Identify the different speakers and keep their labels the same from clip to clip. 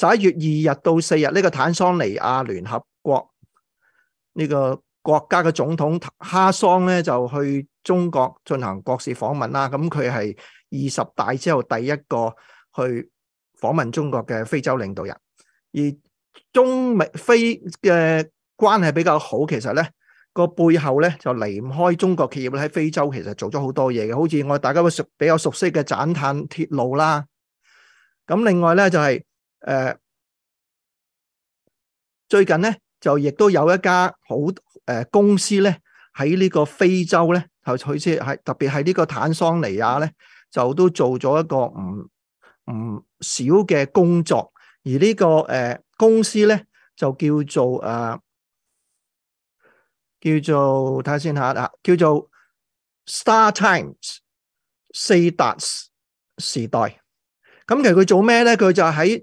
Speaker 1: 十一月二日到四日，呢个坦桑尼亚联合国呢个国家嘅总统哈桑咧就去中国进行国事访问啦。咁佢系二十大之后第一个去访问中国嘅非洲领导人。而中美非嘅关系比较好，其实咧个背后咧就离唔开中国企业喺非洲其实做咗好多嘢嘅，好似我大家会熟比较熟悉嘅坦坦铁路啦。咁另外咧就系。诶，最近咧就亦都有一家好诶公司咧喺呢个非洲咧，就好似系特别系呢个坦桑尼亚咧，就都做咗一个唔唔少嘅工作。而呢个诶公司咧就叫做诶叫做睇下先吓，啊叫做 Star Times 四达时代。咁其实佢做咩咧？佢就喺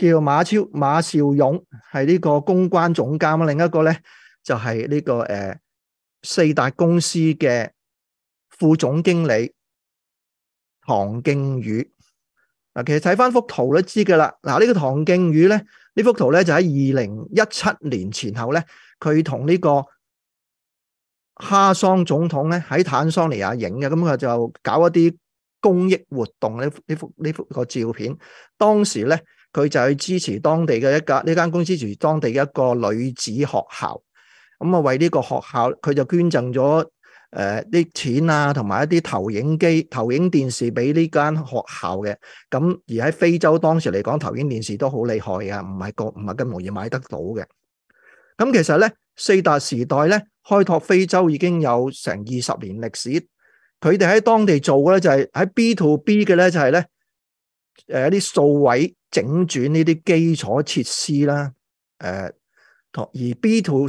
Speaker 1: 叫马超马少勇系呢个公关总监啊，另一个咧就系呢个诶四大公司嘅副总经理唐敬宇。嗱，其实睇翻幅图都知噶啦。嗱，呢个唐敬宇咧呢幅图咧就喺二零一七年前后咧，佢同呢个哈桑总统咧喺坦桑尼亚影嘅，咁佢就搞一啲公益活动呢呢幅呢幅个照片。当时咧。佢就去支持当地嘅一间呢间公司，支持当地嘅一个女子学校。咁啊，为呢个学校，佢就捐赠咗诶啲钱啊，同埋一啲投影机、投影电视俾呢间学校嘅。咁而喺非洲当时嚟讲，投影电视都好厉害嘅，唔系个唔系咁容易买得到嘅。咁其实咧，四大时代咧开拓非洲已经有成二十年历史。佢哋喺当地做嘅咧就系喺 B to B 嘅咧就系咧。诶一啲數位整轉呢啲基礎設施啦，诶、同而 B to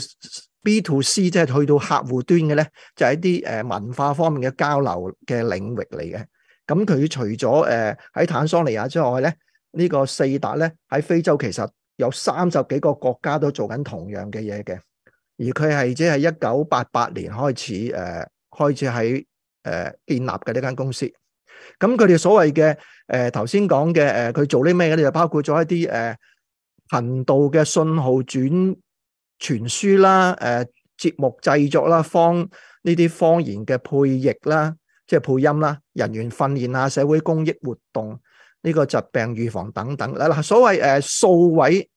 Speaker 1: B to C 即係去到客戶端嘅咧，就係一啲诶文化方面嘅交流嘅領域嚟嘅。咁佢除咗诶喺坦桑尼亞之外咧，呢個四达咧喺非洲其實有三十幾個國家都做緊同樣嘅嘢嘅。而佢係即係一九八八年開始誒開始喺誒建立嘅呢間公司。咁佢哋所谓嘅诶，头先讲嘅诶，佢做啲咩咧？就包括咗一啲诶频道嘅信号转传输啦，诶节目制作啦，方呢啲方言嘅配译啦，即系配音啦，人员训练啊，社会公益活动呢个疾病预防等等。嗱嗱，所谓诶数位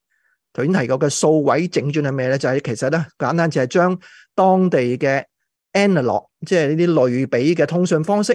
Speaker 1: 头先提过嘅数位整转系咩咧？就系其实咧，简单就系将当地嘅 anal o g 即系呢啲类比嘅通讯方式。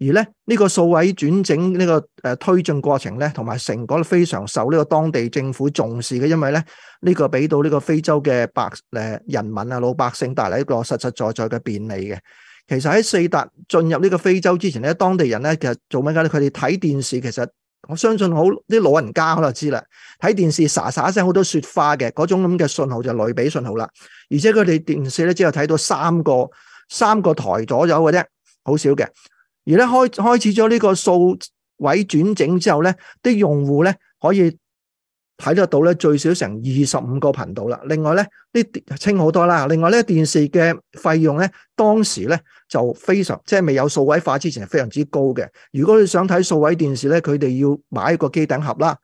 Speaker 1: 而咧呢个数位转整呢个诶推进过程咧，同埋成果都非常受呢个当地政府重视嘅，因为咧呢个俾到呢个非洲嘅白诶人民啊老百姓带嚟一个实实在在嘅便利嘅。其实喺四达进入呢个非洲之前咧，当地人咧其实做乜嘢咧？佢哋睇电视，其实我相信好啲老人家可能知啦，睇电视沙沙声好多雪花嘅嗰种咁嘅信号就类比信号啦。而且佢哋电视咧只有睇到三个三个台左右嘅啫，好少嘅。而咧開开始咗呢個數位轉整之後咧，啲用户咧可以睇得到咧最少成二十五個頻道啦。另外咧，啲清好多啦。另外咧，電視嘅費用咧，當時咧就非常即係未有數位化之前非常之高嘅。如果你想睇數位電視咧，佢哋要買個機頂盒啦。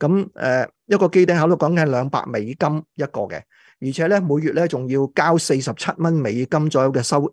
Speaker 1: 咁誒一個機頂盒都講緊兩百美金一個嘅，而且咧每月咧仲要交四十七蚊美金左右嘅收。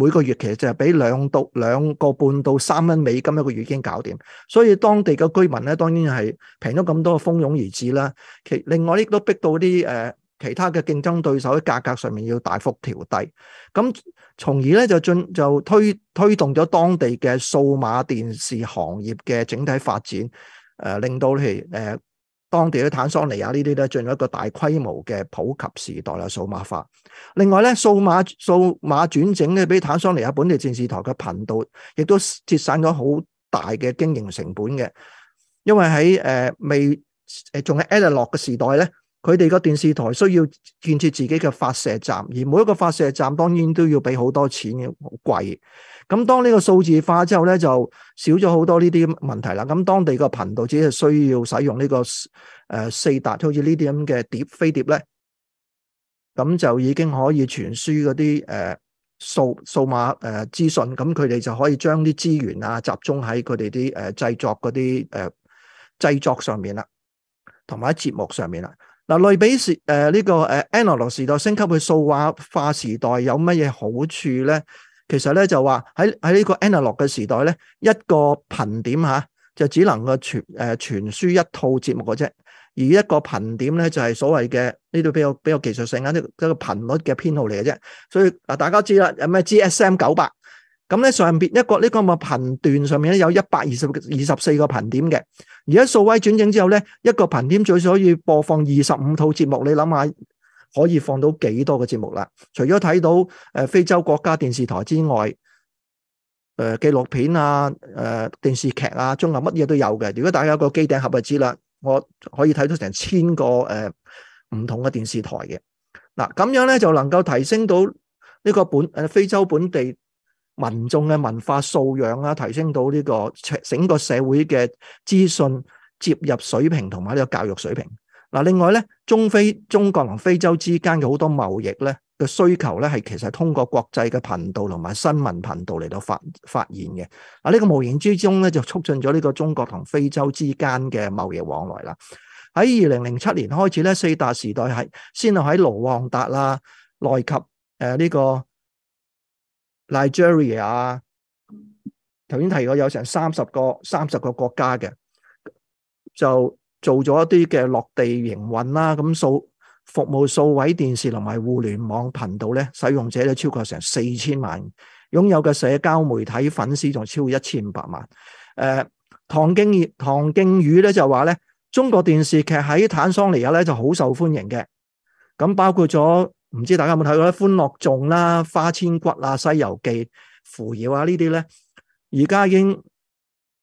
Speaker 1: 每個月其實就係俾兩到兩個半到三蚊美金一個月已經搞掂，所以當地嘅居民咧當然係平咗咁多，蜂拥而至啦。其另外呢都逼到啲誒其他嘅競爭對手喺價格上面要大幅調低，咁從而咧就进就推推動咗當地嘅數碼電視行業嘅整體發展，誒令到係誒。當地嘅坦桑尼亞呢啲咧進入一個大規模嘅普及時代啦，數碼化。另外咧，數碼數碼轉整咧，俾坦桑尼亞本地電視台嘅頻道，亦都節省咗好大嘅經營成本嘅。因為喺誒未誒仲係 ADL 嘅時代咧。佢哋个电视台需要建设自己嘅发射站，而每一个发射站当然都要俾好多钱，好贵。咁当呢个数字化之后咧，就少咗好多呢啲问题啦。咁当地个频道只系需要使用呢个诶四达，好似呢啲咁嘅碟飞碟咧，咁就已经可以传输嗰啲诶数数码诶资讯。咁佢哋就可以将啲资源啊集中喺佢哋啲诶制作嗰啲诶制作上面啦，同埋喺节目上面啦。嗱，類比时诶呢個诶 a n a l o g 時代升級去數碼化時代有乜嘢好處咧？其實咧就話喺喺呢個 a n a l o g 嘅時代咧，一個頻點吓就只能够傳诶传輸一套節目嘅啫，而一個頻點咧就係所謂嘅呢度比較比較技術性啊，一個頻率嘅編號嚟嘅啫。所以嗱，大家知啦，有咩 GSM 九百。咁咧上边一个呢个咪频段上面咧有一百二十二十四个频点嘅，而喺数位转正之后咧，一个频点最少可以播放二十五套节目。你谂下可以放到几多嘅节目啦？除咗睇到诶非洲國家電視台之外，诶紀錄片啊、誒電視劇啊、综合乜嘢都有嘅。如果大家有個機頂盒就知啦，我可以睇到成千個诶唔同嘅電視台嘅。嗱，咁樣咧就能夠提升到呢個本誒非洲本地。民眾嘅文化素養啊，提升到呢个整個社會嘅資訊接入水平，同埋呢个教育水平。嗱，另外咧，中非、中國同非洲之間嘅好多貿易咧嘅需求咧，系其實通過國際嘅頻道同埋新聞頻道嚟到發发现嘅。嗱，呢個無形之中咧，就促進咗呢個中國同非洲之間嘅貿易往來啦。喺二零零七年開始咧，四大時代系先后喺卢旺達啦、內及诶呢個。Nigeria 啊，頭先提過有成三十個三十个國家嘅，就做咗一啲嘅落地營運啦。咁数服務數位電視同埋互聯網頻道咧，使用者咧超過成四千萬，擁有嘅社交媒體粉絲仲超過一千五百萬。誒，唐敬唐敬宇咧就話咧，中國電視劇喺坦桑尼亞咧就好受歡迎嘅，咁包括咗。唔知大家有冇睇過咧？歡樂颂》啦、花千骨啊、西遊記、扶摇》啊呢啲咧，而家已經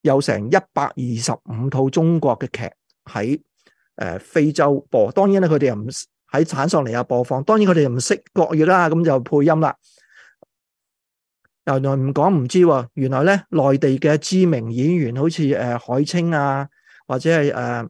Speaker 1: 有成一百二十五套中國嘅劇喺诶非洲播。當然咧，佢哋又唔喺坦桑尼亞播放。當然佢哋又唔識國語啦，咁就配音啦。原來唔講唔知，原來咧內地嘅知名演員，好似誒海清啊，或者係誒。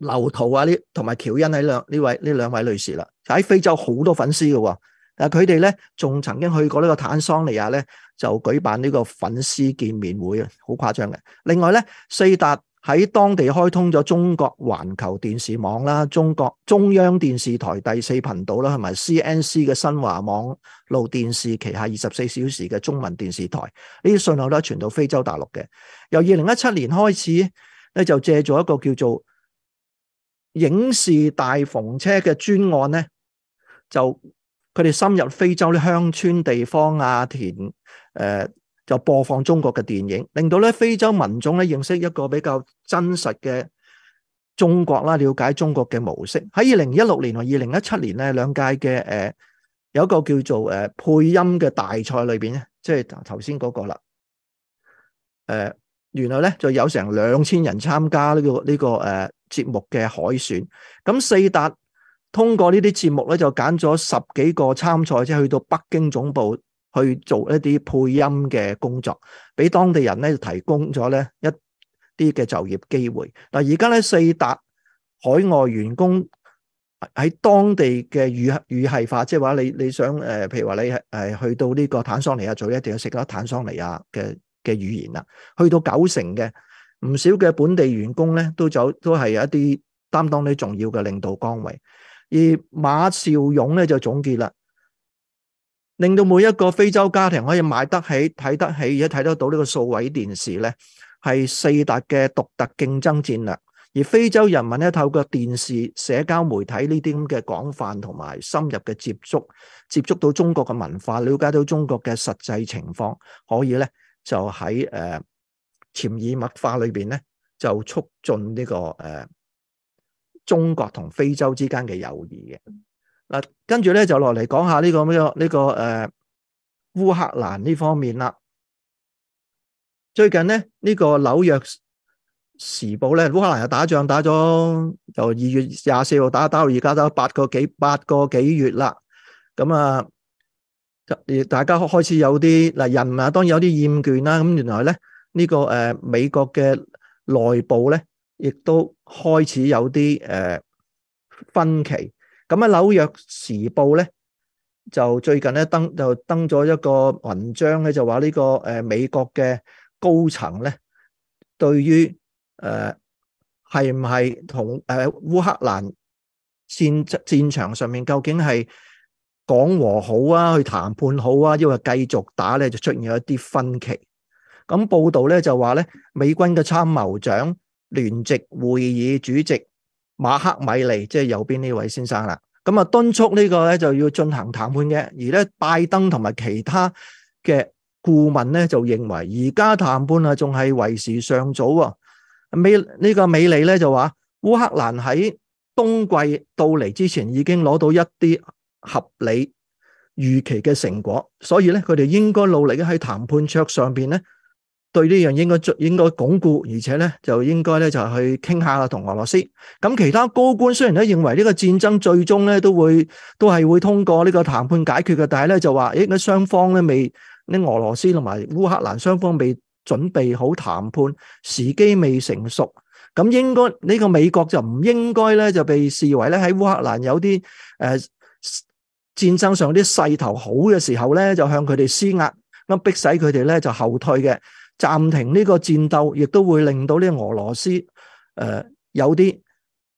Speaker 1: 刘涛啊，呢同埋乔恩喺两呢位呢两位女士啦，喺非洲好多粉絲嘅喎。但佢哋咧，仲曾經去過呢個坦桑尼亞咧，就舉辦呢個粉絲見面會啊，好誇張嘅。另外咧，四達喺當地開通咗中國環球電視網啦，中國中央電視台第四頻道啦，同埋 C N C 嘅新華網路電視旗下二十四小時嘅中文電視台，呢啲信號都傳到非洲大陸嘅。由二零一七年開始咧，就借咗一個叫做影视大篷车嘅专案咧，就佢哋深入非洲啲乡村地方、啊田，诶，就播放中国嘅电影，令到咧非洲民众咧认识一个比较真实嘅中国啦，了解中国嘅模式。喺二零一六年同二零一七年咧两届嘅诶有一个叫做诶配音嘅大赛里边咧，即系头先嗰个啦，诶。原来咧就有成两千人参加呢个呢个诶节目嘅海选，咁四达通过呢啲节目咧就拣咗十几个参赛，者去到北京总部去做一啲配音嘅工作，俾当地人咧提供咗咧一啲嘅就业机会。嗱，而家咧四达海外员工喺当地嘅语语系化，即系话你你想诶，譬如话你系去到呢个坦桑尼亚做，一定要食得坦桑尼亚嘅。嘅语言啦，去到九成嘅唔少嘅本地员工咧，都走都系有一啲担当啲重要嘅领导岗位。而马兆勇咧就总结啦，令到每一个非洲家庭可以买得起、睇得起，而睇得到呢个数位电视咧，系四大嘅独特竞争战略。而非洲人民咧透过电视、社交媒体呢啲咁嘅广泛同埋深入嘅接触，接触到中国嘅文化，了解到中国嘅实际情况，可以咧。就喺誒潛移默化裏邊咧，就促進呢個誒中國同非洲之間嘅友誼嘅嗱，跟住咧就落嚟講下呢個咩呢個誒烏克蘭呢方面啦，最近咧呢個紐約時報咧，烏克蘭又打仗打咗由二月廿四號打打到而家，打八個幾八個幾月啦，咁啊～大家開始有啲嗱人啊，當然有啲厭倦啦。咁原來咧呢個誒美國嘅內部咧，亦都開始有啲誒分歧。咁啊紐約時報咧就最近咧登就登咗一個文章咧，就話呢個誒美國嘅高層咧對於誒係唔係同誒烏克蘭戰戰場上面究竟係？講和好啊，去談判好啊，因為繼續打咧就出現咗一啲分歧。咁報道咧就話咧，美軍嘅參謀長聯席會議主席馬克米利，即係右邊呢位先生啦。咁啊敦促呢個咧就要進行談判嘅，而咧拜登同埋其他嘅顧問咧就認為而家談判啊，仲係為時尚早啊。美呢個美利咧就話，烏克蘭喺冬季到嚟之前已經攞到一啲。合理预期嘅成果，所以咧，佢哋应该努力喺谈判桌上边咧，对呢样应该应应该巩固，而且咧就应该咧就去倾下啦，同俄罗斯。咁其他高官虽然咧认为呢个战争最终咧都会都系会通过呢个谈判解决嘅，但系咧就话，诶，双方咧未，呢俄罗斯同埋乌克兰双方未准备好谈判，时机未成熟，咁应该呢个美国就唔应该咧就被视为咧喺乌克兰有啲诶。战争上啲势头好嘅时候咧，就向佢哋施压，咁逼使佢哋咧就后退嘅，暂停呢个战斗，亦都会令到呢俄罗斯诶有啲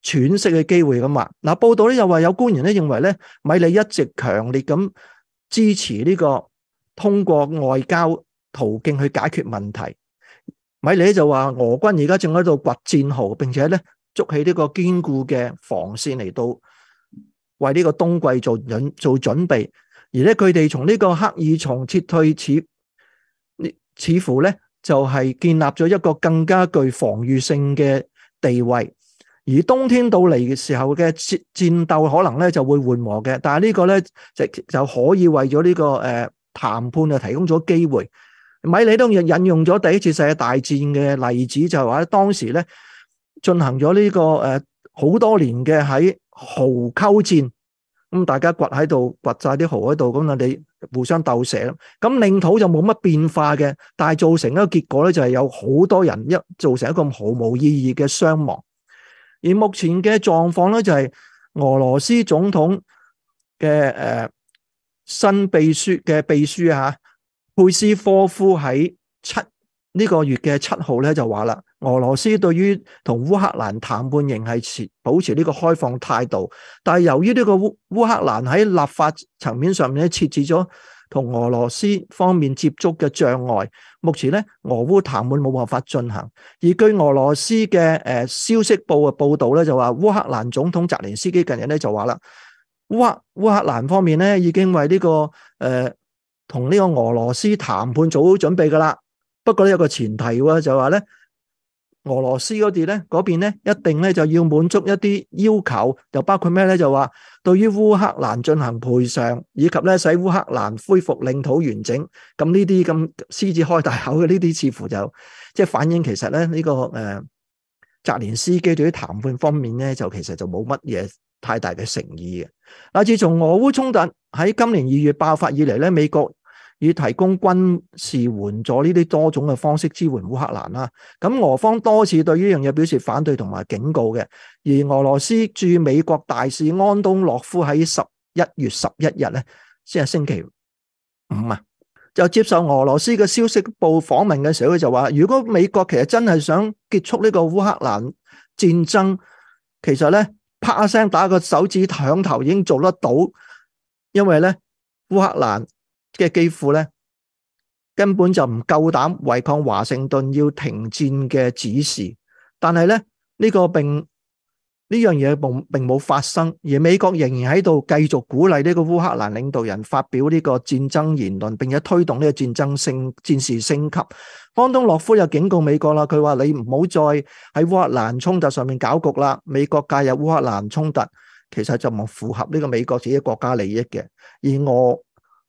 Speaker 1: 喘息嘅机会咁嘛。嗱，报道咧又话有官员咧认为咧，米利一直强烈咁支持呢个通过外交途径去解决问题。米利就话俄军而家正喺度掘战壕，并且咧筑起呢个坚固嘅防线嚟到。为呢个冬季做准做准备，而咧佢哋从呢个刻意松撤退，似似乎咧就系建立咗一个更加具防御性嘅地位。而冬天到嚟嘅时候嘅战战斗可能咧就会缓和嘅，但系呢个咧就就可以为咗呢个诶谈判啊提供咗机会。米利都引引用咗第一次世界大战嘅例子，就系话当时咧进行咗呢个诶好多年嘅喺。壕沟战咁，大家掘喺度掘晒啲壕喺度，咁啊，你互相斗蛇咁，领土就冇乜变化嘅，但系造成一个结果咧，就系有好多人一造成一个毫无意义嘅伤亡。而目前嘅状况咧，就系俄罗斯总统嘅诶新秘书嘅秘书吓佩斯科夫喺七呢个月嘅七号咧就话啦。俄罗斯对于同乌克兰谈判仍系持保持呢个开放态度，但系由于呢个乌乌克兰喺立法层面上面咧设置咗同俄罗斯方面接触嘅障碍，目前咧俄乌谈判冇办法进行。而据俄罗斯嘅诶消息报嘅报道咧，就话乌克兰总统泽连斯基近日咧就话啦，乌乌克兰方面咧已经为呢个诶同呢个俄罗斯谈判做好准备噶啦。不过咧有个前提喎，就话咧。俄罗斯嗰啲咧，嗰边咧一定咧就要滿足一啲要求，又包括咩咧？就话对于乌克兰进行赔偿，以及咧使乌克兰恢复领土完整。咁呢啲咁獅子開大口嘅呢啲，似乎就即系反映其實咧呢個誒泽連斯基對於談判方面咧，就其實就冇乜嘢太大嘅誠意嘅。嗱，自從俄烏衝突喺今年二月爆發以嚟咧，美國。以提供軍事援助呢啲多種嘅方式支援烏克蘭啦。咁俄方多次對呢樣嘢表示反對同埋警告嘅。而俄羅斯駐美國大使安東洛夫喺十一月十一日咧，先系星期五啊，就接受俄羅斯嘅消息報訪問嘅時候，佢就話：如果美國其實真係想結束呢個烏克蘭戰爭，其實咧啪一聲打個手指响頭已經做得到，因為咧烏克蘭。嘅基乎咧根本就唔够胆违抗华盛顿要停战嘅指示，但系咧呢个并呢样嘢并并冇发生，而美国仍然喺度继续鼓励呢个乌克兰领导人发表呢个战争言论，并且推动呢个战争升战事升级。安东洛夫又警告美国啦，佢话你唔好再喺乌克兰冲突上面搞局啦。美国介入乌克兰冲突，其实就唔符合呢个美国自己国家利益嘅，而我。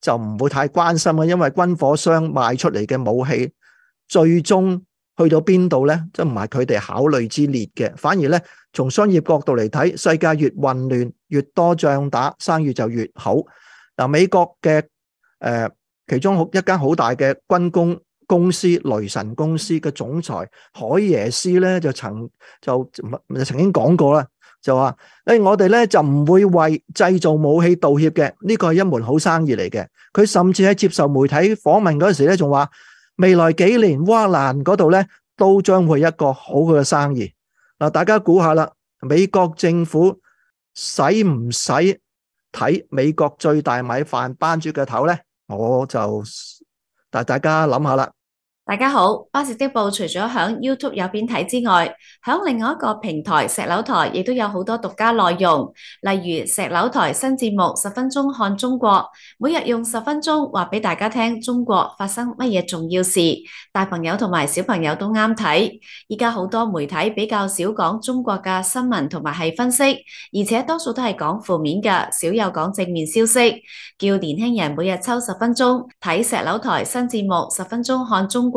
Speaker 1: 就唔会太关心啊，因为军火商卖出嚟嘅武器，最终去到边度呢？即唔系佢哋考虑之列嘅。反而呢，从商业角度嚟睇，世界越混乱，越多仗打，生意就越好。嗱，美国嘅诶，其中一间好大嘅军工公司雷神公司嘅总裁海耶斯呢，就曾就曾经讲过啦。就话，诶，我哋咧就唔会为制造武器道歉嘅，呢个系一门好生意嚟嘅。佢甚至喺接受媒体访问嗰阵时咧，仲话未来几年，乌克兰嗰度咧都将会一个好嘅生意。嗱，大家估下啦，美国政府使唔使睇美国最大米饭班主嘅头咧？我就但大家谂下啦。
Speaker 2: 大家好，巴士的报除咗响 YouTube 有边睇之外，响另外一个平台石楼台亦都有好多独家内容，例如石楼台新节目《十分钟看中国》，每日用十分钟话俾大家听中国发生乜嘢重要事，大朋友同埋小朋友都啱睇。依家好多媒体比较少讲中国嘅新闻同埋系分析，而且多数都系讲负面嘅，少有讲正面消息。叫年轻人每日抽十分钟睇石楼台新节目《十分钟看中国》。